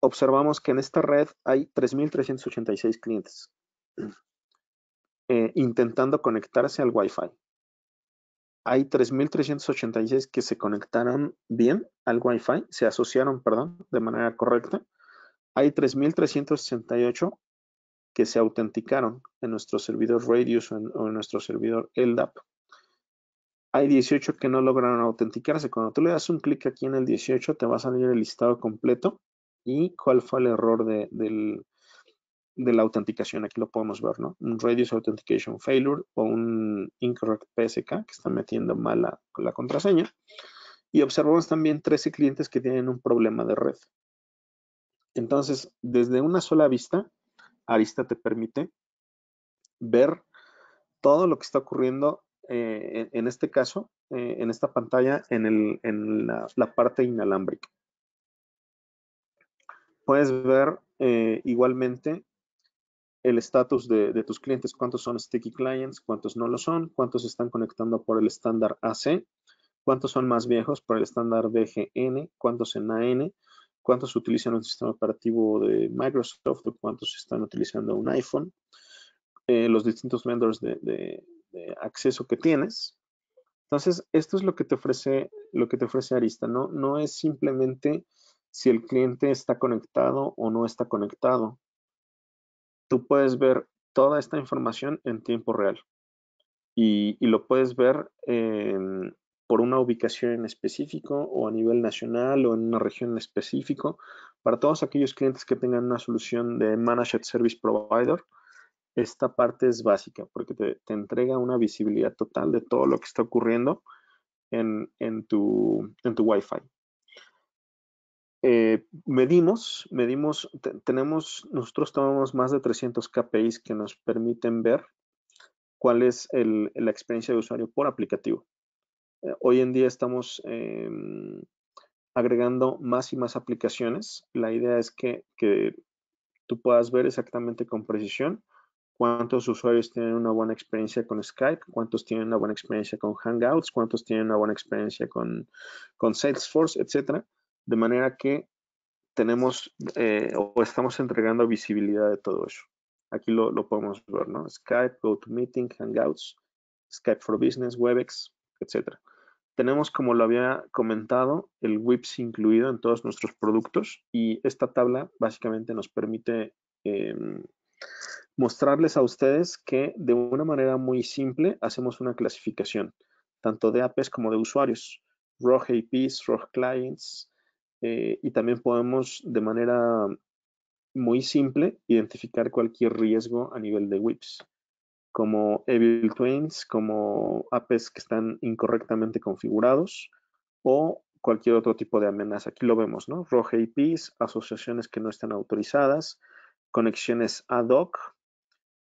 observamos que en esta red hay 3.386 clientes eh, intentando conectarse al Wi-Fi. Hay 3.386 que se conectaron bien al Wi-Fi, se asociaron, perdón, de manera correcta. Hay 3.368 que se autenticaron en nuestro servidor Radius o en nuestro servidor LDAP hay 18 que no lograron autenticarse. Cuando tú le das un clic aquí en el 18, te va a salir el listado completo y cuál fue el error de, la autenticación. Aquí lo podemos ver, ¿no? Un radius Authentication Failure o un Incorrect PSK que está metiendo mal la, contraseña. Y observamos también 13 clientes que tienen un problema de red. Entonces, desde una sola vista, Arista te permite ver todo lo que está ocurriendo eh, en, este caso, eh, en esta pantalla, en, la parte inalámbrica. Puedes ver eh, igualmente el estatus de, tus clientes, cuántos son sticky clients, cuántos no lo son, cuántos están conectando por el estándar AC, cuántos son más viejos por el estándar BGN, cuántos en AN, cuántos utilizan un sistema operativo de Microsoft o cuántos están utilizando un iPhone, eh, los distintos vendors de, acceso que tienes. Entonces, esto es lo que te ofrece, lo que te ofrece Arista, ¿no? No es simplemente si el cliente está conectado o no está conectado. Tú puedes ver toda esta información en tiempo real y, lo puedes ver em, por una ubicación en específico o a nivel nacional o en una región específica. específico. Para todos aquellos clientes que tengan una solución de Managed Service Provider, esta parte es básica porque te, entrega una visibilidad total de todo lo que está ocurriendo en, tu, en tu Wi-Fi. Eh, medimos, medimos, tenemos, nosotros tomamos más de 300 KPIs que nos permiten ver cuál es la experiencia de usuario por aplicativo. Eh, hoy en día estamos em, agregando más y más aplicaciones. La idea es que, tú puedas ver exactamente con precisión cuántos usuarios tienen una buena experiencia con Skype, cuántos tienen una buena experiencia con Hangouts, cuántos tienen una buena experiencia con, con Salesforce, etcétera de manera que tenemos eh, o estamos entregando visibilidad de todo eso. Aquí lo, podemos ver, ¿no? Skype, GoToMeeting, Hangouts, Skype for Business, WebEx, etc. Tenemos, como lo había comentado, el WIPS incluido en todos nuestros productos y esta tabla básicamente nos permite em, mostrarles a ustedes que de una manera muy simple hacemos una clasificación, tanto de APs como de usuarios, ROG APs, ROG Clients, eh, y también podemos de manera muy simple identificar cualquier riesgo a nivel de WIPs, como Evil Twins, como APs que están incorrectamente configurados o cualquier otro tipo de amenaza. Aquí lo vemos, ¿no? Roja IPs, asociaciones que no están autorizadas, conexiones ad hoc,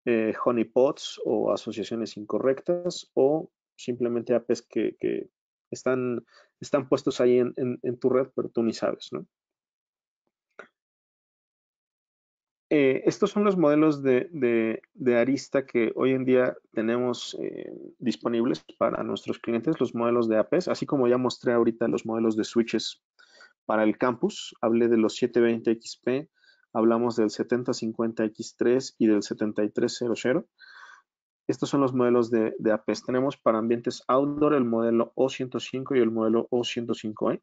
eh, honeypots o asociaciones incorrectas o simplemente APs que están, están puestos ahí en, en, tu red, pero tú ni sabes, ¿no? Eh, estos son los modelos de, de, de, arista que hoy en día tenemos eh, disponibles para nuestros clientes, los modelos de APs, así como ya mostré ahorita los modelos de switches para el campus. Hablé de los 720XP, hablamos del 7050X3 y del 7300. Estos son los modelos de, APs. Tenemos para ambientes outdoor el modelo O105 y el modelo O105E,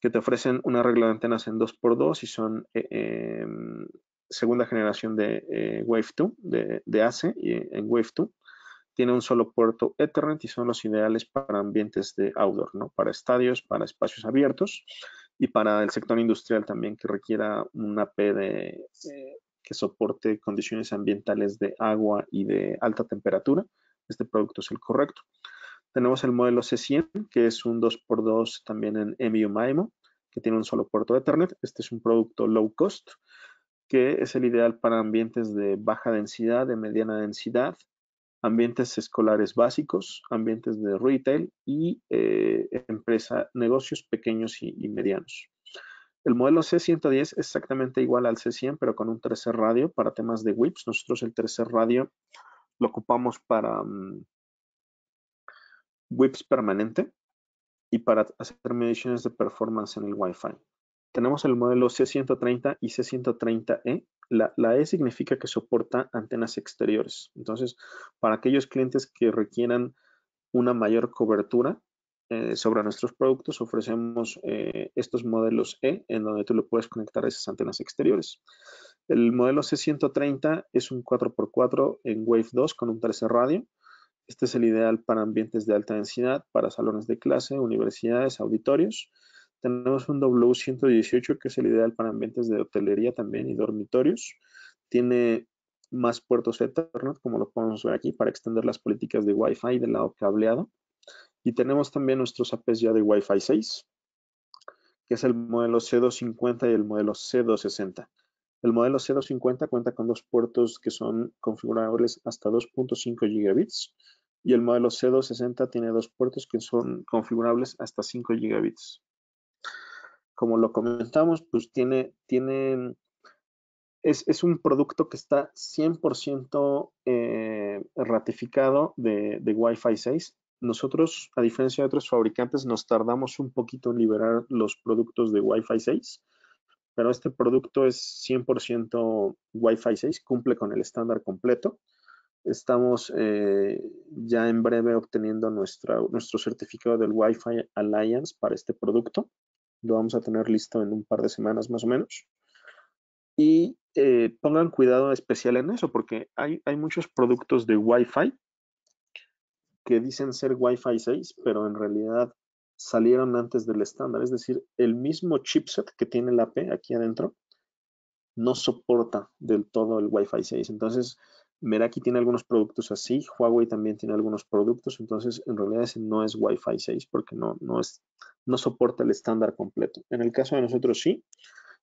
que te ofrecen una regla de antenas en 2x2 y son eh, em, segunda generación de eh, Wave 2, de, AC, ACE y en Wave 2. Tiene un solo puerto Ethernet y son los ideales para ambientes de outdoor, ¿no? para estadios, para espacios abiertos y para el sector industrial también que requiera un AP de, eh, que soporte condiciones ambientales de agua y de alta temperatura. Este producto es el correcto. Tenemos el modelo C100, que es un 2x2 también en mu mimo que tiene un solo puerto de Ethernet. Este es un producto low cost, que es el ideal para ambientes de baja densidad, de mediana densidad, ambientes escolares básicos, ambientes de retail y empresas, eh, empresa, negocios pequeños y medianos. El modelo C110 es exactamente igual al C100, pero con un tercer radio para temas de WIPs. Nosotros el tercer radio lo ocupamos para mm, WIPs permanente y para hacer mediciones de performance en el Wi-Fi. Tenemos el modelo C130 y C130E. La, la E significa que soporta antenas exteriores. Entonces, para aquellos clientes que requieran una mayor cobertura, eh, sobre nuestros productos ofrecemos eh, estos modelos E en donde tú lo puedes conectar a esas antenas exteriores. El modelo C130 es un 4x4 en Wave 2 con un 13 radio. Este es el ideal para ambientes de alta densidad, para salones de clase, universidades, auditorios. Tenemos un W118 que es el ideal para ambientes de hotelería también y dormitorios. Tiene más puertos Ethernet, como lo podemos ver aquí, para extender las políticas de Wi-Fi del lado cableado. Y tenemos también nuestros APs ya de Wi-Fi 6, que es el modelo C250 y el modelo C260. El modelo C250 cuenta con dos puertos que son configurables hasta 2.5 gigabits y el modelo C260 tiene dos puertos que son configurables hasta 5 gigabits. Como lo comentamos, pues tiene, tiene es, un producto que está 100% eh, ratificado de, de Wi-Fi 6 nosotros, a diferencia de otros fabricantes, nos tardamos un poquito en liberar los productos de Wi-Fi 6, pero este producto es 100% Wi-Fi 6, cumple con el estándar completo. Estamos eh, ya en breve obteniendo nuestra, nuestro certificado del Wi-Fi Alliance para este producto. Lo vamos a tener listo en un par de semanas más o menos. Y eh, pongan cuidado especial en eso, porque hay, hay muchos productos de Wi-Fi que dicen ser Wi-Fi 6, pero en realidad salieron antes del estándar. Es decir, el mismo chipset que tiene la P aquí adentro no soporta del todo el Wi-Fi 6. Entonces, Meraki tiene algunos productos así, Huawei también tiene algunos productos, entonces en realidad ese no es Wi-Fi 6 porque no, no, es, no soporta el estándar completo. En el caso de nosotros sí,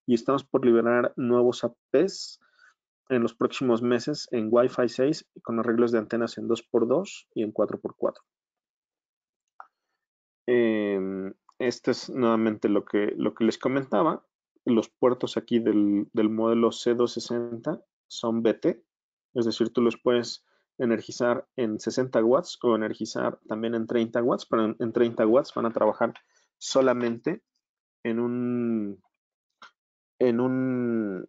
y estamos por liberar nuevos APs en los próximos meses en Wi-Fi 6 con arreglos de antenas en 2x2 y en 4x4. Eh, este es nuevamente lo que, lo que les comentaba. Los puertos aquí del, modelo C260 son BT, es decir, tú los puedes energizar en 60 watts o energizar también en 30 watts, pero en, 30 watts van a trabajar solamente en un, en un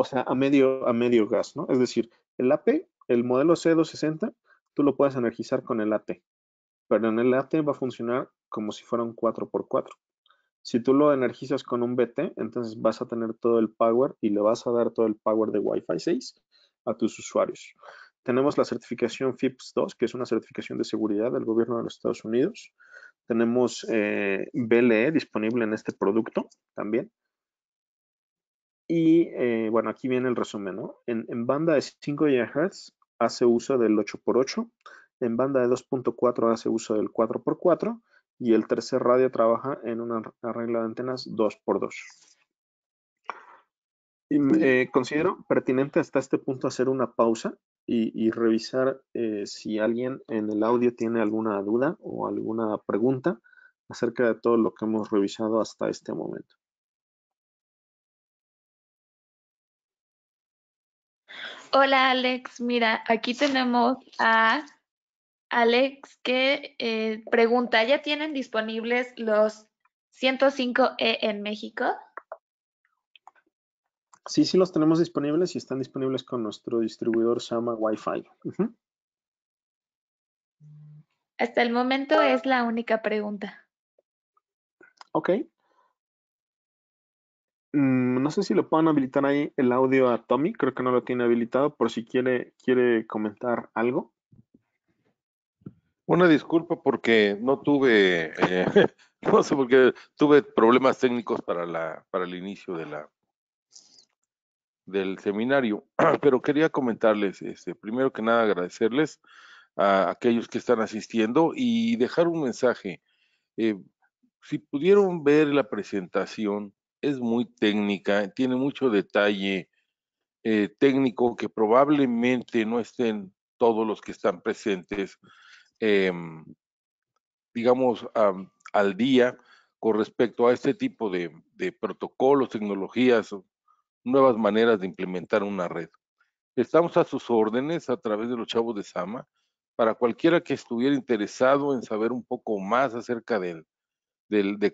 o sea, a medio, a medio gas, ¿no? Es decir, el AP, el modelo C260, tú lo puedes energizar con el AT, pero en el AT va a funcionar como si fuera un 4x4. Si tú lo energizas con un BT, entonces vas a tener todo el power y le vas a dar todo el power de Wi-Fi 6 a tus usuarios. Tenemos la certificación FIPS 2, que es una certificación de seguridad del gobierno de los Estados Unidos. Tenemos eh, BLE disponible en este producto también. Y eh, bueno, aquí viene el resumen, En, banda de 5 GHz hace uso del 8x8, en banda de 2.4 hace uso del 4x4 y el tercer radio trabaja en una regla de antenas 2x2. Eh, considero pertinente hasta este punto hacer una pausa y, revisar eh, si alguien en el audio tiene alguna duda o alguna pregunta acerca de todo lo que hemos revisado hasta este momento. Hola Alex, mira, aquí tenemos a Alex que eh, pregunta, ¿ya tienen disponibles los 105E en México? Sí, sí los tenemos disponibles y están disponibles con nuestro distribuidor Sama Wi-Fi. Hasta el momento es la única pregunta. Ok, Mm, no sé si lo puedan habilitar ahí el audio a Tommy, creo que no lo tiene habilitado por si quiere, quiere comentar algo. Una disculpa porque no tuve, eh, no sé, porque tuve problemas técnicos para, la, para el inicio de la, del seminario, pero quería comentarles, este, primero que nada agradecerles a aquellos que están asistiendo y dejar un mensaje. Eh, si pudieron ver la presentación es muy técnica, tiene mucho detalle eh, técnico que probablemente no estén todos los que están presentes, em, digamos, al día con respecto a este tipo de, protocolos, tecnologías, nuevas maneras de implementar una red. Estamos a sus órdenes a través de los chavos de Sama para cualquiera que estuviera interesado en saber un poco más acerca de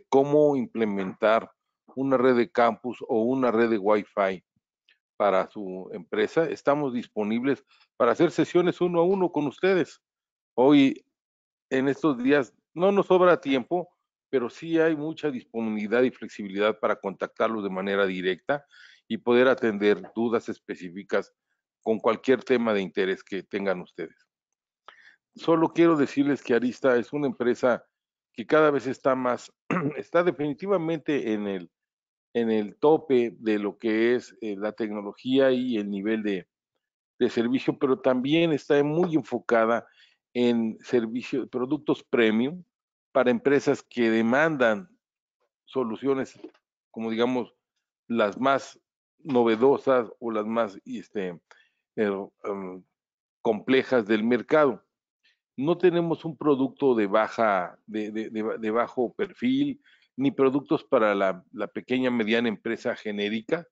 cómo implementar una red de campus o una red de Wi-Fi para su empresa, estamos disponibles para hacer sesiones uno a uno con ustedes. Hoy, en estos días, no nos sobra tiempo, pero sí hay mucha disponibilidad y flexibilidad para contactarlos de manera directa y poder atender dudas específicas con cualquier tema de interés que tengan ustedes. Solo quiero decirles que Arista es una empresa que cada vez está más, está definitivamente en el en el tope de lo que es eh, la tecnología y el nivel de, servicio, pero también está muy enfocada en servicios, productos premium para empresas que demandan soluciones, como digamos, las más novedosas o las más este, eh, um, complejas del mercado. No tenemos un producto de, baja, de, de bajo perfil, ni productos para la, pequeña mediana empresa genérica,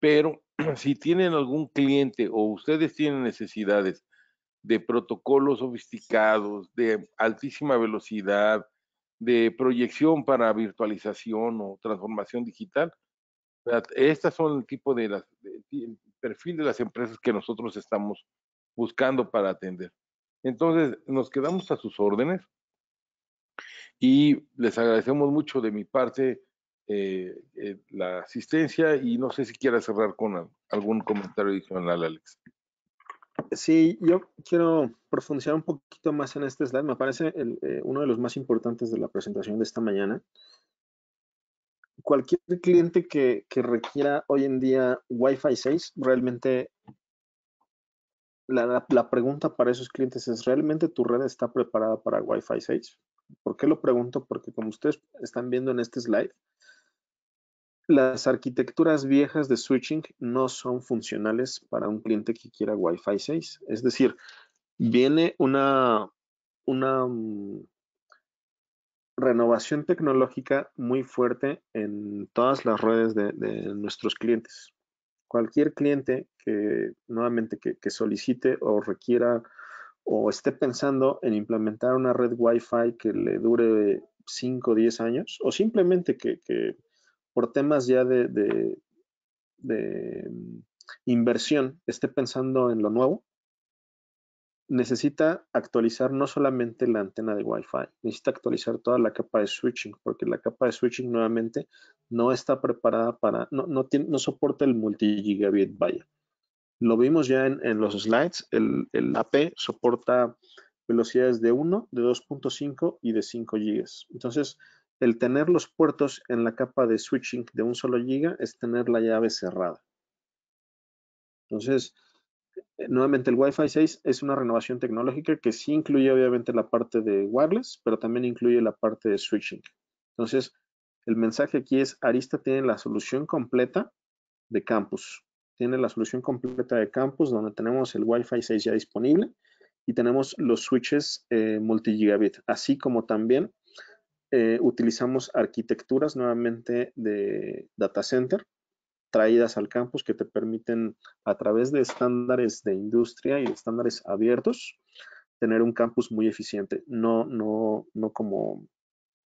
pero si tienen algún cliente o ustedes tienen necesidades de protocolos sofisticados, de altísima velocidad, de proyección para virtualización o transformación digital, estas son el tipo de perfil de las empresas que nosotros estamos buscando para atender. Entonces, nos quedamos a sus órdenes y les agradecemos mucho de mi parte eh, eh, la asistencia y no sé si quiera cerrar con algún comentario adicional, Alex. Sí, yo quiero profundizar un poquito más en este slide. Me parece eh, uno de los más importantes de la presentación de esta mañana. Cualquier cliente que, requiera hoy en día Wi-Fi 6, realmente la, la, pregunta para esos clientes es, ¿realmente tu red está preparada para Wi-Fi 6? ¿Por qué lo pregunto? Porque como ustedes están viendo en este slide, las arquitecturas viejas de switching no son funcionales para un cliente que quiera Wi-Fi 6. Es decir, viene una, mm, renovación tecnológica muy fuerte en todas las redes de, nuestros clientes. Cualquier cliente que nuevamente que solicite o requiera o esté pensando en implementar una red Wi-Fi que le dure 5 o 10 años, o simplemente que, por temas ya de, mm, inversión esté pensando en lo nuevo, necesita actualizar no solamente la antena de Wi-Fi, necesita actualizar toda la capa de switching, porque la capa de switching nuevamente no está preparada para, no, no, tiene, no soporta el multi-gigabit vaya. Lo vimos ya en, los slides, el, el, AP soporta velocidades de 1, de 2.5 y de 5 GB. Entonces, el tener los puertos en la capa de switching de un solo giga es tener la llave cerrada. Entonces, eh, nuevamente el Wi-Fi 6 es una renovación tecnológica que sí incluye obviamente la parte de wireless, pero también incluye la parte de switching. Entonces, el mensaje aquí es, Arista tiene la solución completa de campus tiene la solución completa de campus, donde tenemos el Wi-Fi 6 ya disponible y tenemos los switches eh, multigigabit, así como también eh, utilizamos arquitecturas nuevamente de data center traídas al campus que te permiten a través de estándares de industria y estándares abiertos tener un campus muy eficiente, no, no, no como,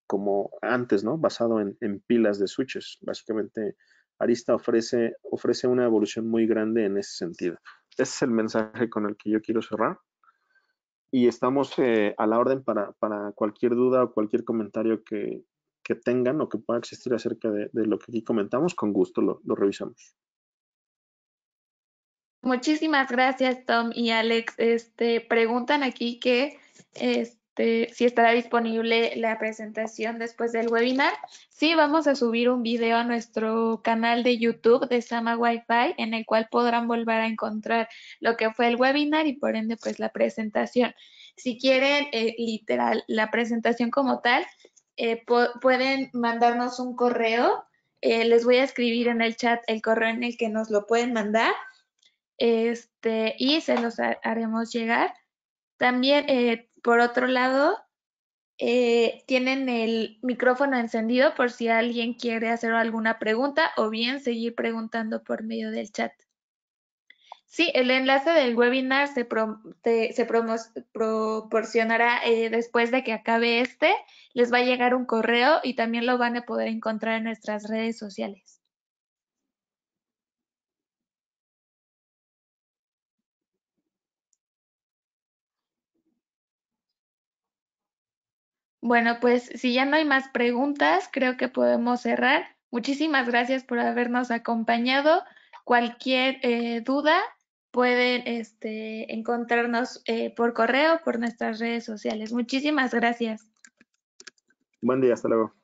como antes, ¿no? Basado en pilas de switches, básicamente Arista ofrece, ofrece una evolución muy grande en ese sentido. Ese es el mensaje con el que yo quiero cerrar. Y estamos eh, a la orden para, cualquier duda o cualquier comentario que, tengan o que pueda existir acerca de, lo que aquí comentamos. Con gusto lo, revisamos. Muchísimas gracias, Tom y Alex. Este, preguntan aquí que, este, este, si estará disponible la presentación después del webinar. Sí, vamos a subir un video a nuestro canal de YouTube de Sama Wi-Fi, en el cual podrán volver a encontrar lo que fue el webinar y por ende, pues la presentación. Si quieren, eh, literal, la presentación como tal, eh, pueden mandarnos un correo. Eh, les voy a escribir en el chat el correo en el que nos lo pueden mandar este, y se los haremos llegar. También por otro lado, eh, tienen el micrófono encendido por si alguien quiere hacer alguna pregunta o bien seguir preguntando por medio del chat. Sí, el enlace del webinar se, proporcionará eh, después de que acabe este. Les va a llegar un correo y también lo van a poder encontrar en nuestras redes sociales. Bueno, pues si ya no hay más preguntas, creo que podemos cerrar. Muchísimas gracias por habernos acompañado. Cualquier eh, duda pueden este, encontrarnos eh, por correo, por nuestras redes sociales. Muchísimas gracias. Buen día, hasta luego.